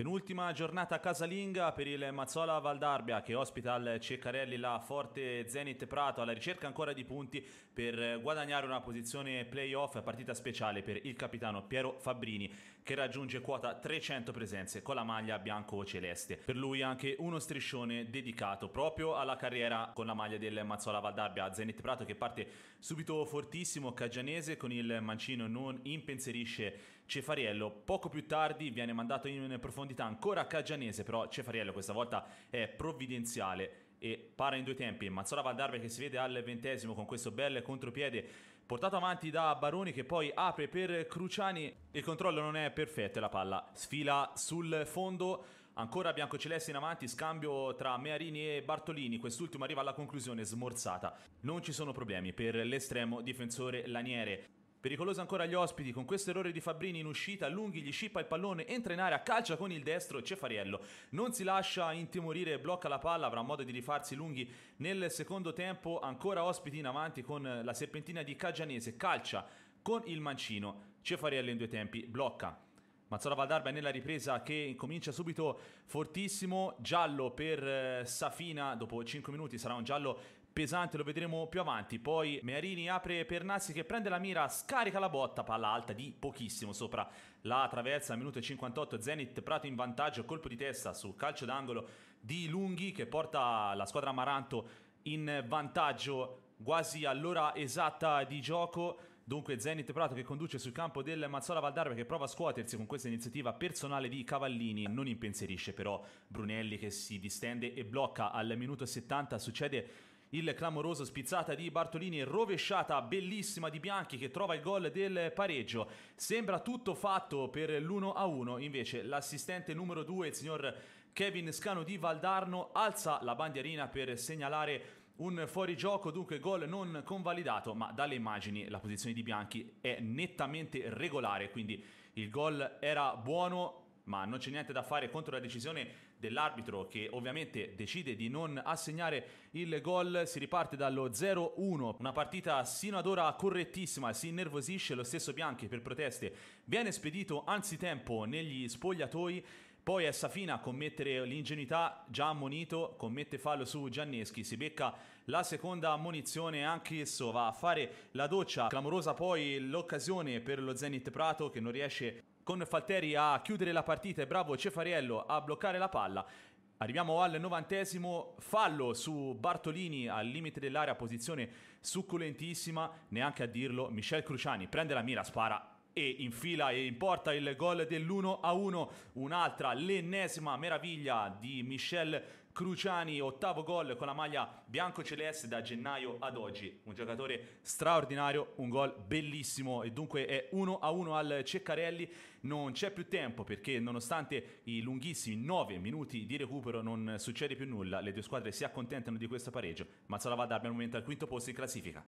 Penultima giornata casalinga per il Mazzola Valdarbia che ospita al Ceccarelli la Forte Zenit Prato alla ricerca ancora di punti per guadagnare una posizione playoff, partita speciale per il capitano Piero Fabbrini che raggiunge quota 300 presenze con la maglia bianco-celeste. Per lui anche uno striscione dedicato proprio alla carriera con la maglia del Mazzola Valdarbia Zenit Prato che parte subito fortissimo caggianese con il mancino non impensierisce Cefariello. Poco più tardi viene mandato in profondità profondità ancora Caggianese, però Cefariello questa volta è provvidenziale e para in due tempi. Mazzola Valdarve che si vede al ventesimo con questo bel contropiede portato avanti da Baroni che poi apre per Cruciani. Il controllo non è perfetto e la palla sfila sul fondo. Ancora Bianco Celeste in avanti, scambio tra Mearini e Bartolini, quest'ultimo arriva alla conclusione smorzata. Non ci sono problemi per l'estremo difensore Laniere. Pericoloso ancora gli ospiti, con questo errore di Fabrini in uscita, Lunghi gli scippa il pallone, entra in area, calcia con il destro Cefariello. Non si lascia intimorire, blocca la palla, avrà modo di rifarsi Lunghi nel secondo tempo, ancora ospiti in avanti con la serpentina di Caggianese, calcia con il mancino, Cefariello in due tempi, blocca. Mazzola Valdarba è nella ripresa che comincia subito fortissimo, giallo per eh, Safina, dopo 5 minuti sarà un giallo pesante, lo vedremo più avanti. Poi Mearini apre per Nassi che prende la mira, scarica la botta, palla alta di pochissimo sopra la traversa, minuto 58, Zenit Prato in vantaggio, colpo di testa sul calcio d'angolo di Lunghi che porta la squadra Amaranto in vantaggio quasi all'ora esatta di gioco. Dunque Zenit Prato che conduce sul campo del Mazzola Valdarve che prova a scuotersi con questa iniziativa personale di Cavallini. Non impensierisce però Brunelli che si distende e blocca al minuto 70. Succede il clamoroso spizzata di Bartolini rovesciata bellissima di Bianchi che trova il gol del pareggio. Sembra tutto fatto per l'1-1, invece l'assistente numero 2, il signor Kevin Scano di Valdarno, alza la bandierina per segnalare un fuorigioco, dunque gol non convalidato, ma dalle immagini la posizione di Bianchi è nettamente regolare, quindi il gol era buono ma non c'è niente da fare contro la decisione dell'arbitro che ovviamente decide di non assegnare il gol. Si riparte dallo 0-1, una partita sino ad ora correttissima, si innervosisce lo stesso Bianchi per proteste, viene spedito anzitempo negli spogliatoi poi è Safina a commettere l'ingenuità, già ammonito, commette fallo su Gianneschi, si becca la seconda ammonizione, anch'esso va a fare la doccia, clamorosa poi l'occasione per lo Zenit Prato che non riesce con Falteri a chiudere la partita e bravo Cefariello a bloccare la palla. Arriviamo al novantesimo fallo su Bartolini al limite dell'area, posizione succulentissima, neanche a dirlo, Michel Cruciani prende la mira, spara e in fila e in porta il gol dell'1-1, a un'altra, l'ennesima meraviglia di Michel Cruciani, ottavo gol con la maglia bianco-celeste da gennaio ad oggi, un giocatore straordinario, un gol bellissimo e dunque è 1-1 a al Ceccarelli, non c'è più tempo perché nonostante i lunghissimi 9 minuti di recupero non succede più nulla, le due squadre si accontentano di questo pareggio, Mazzola va a Mazzalavada al momento al quinto posto in classifica.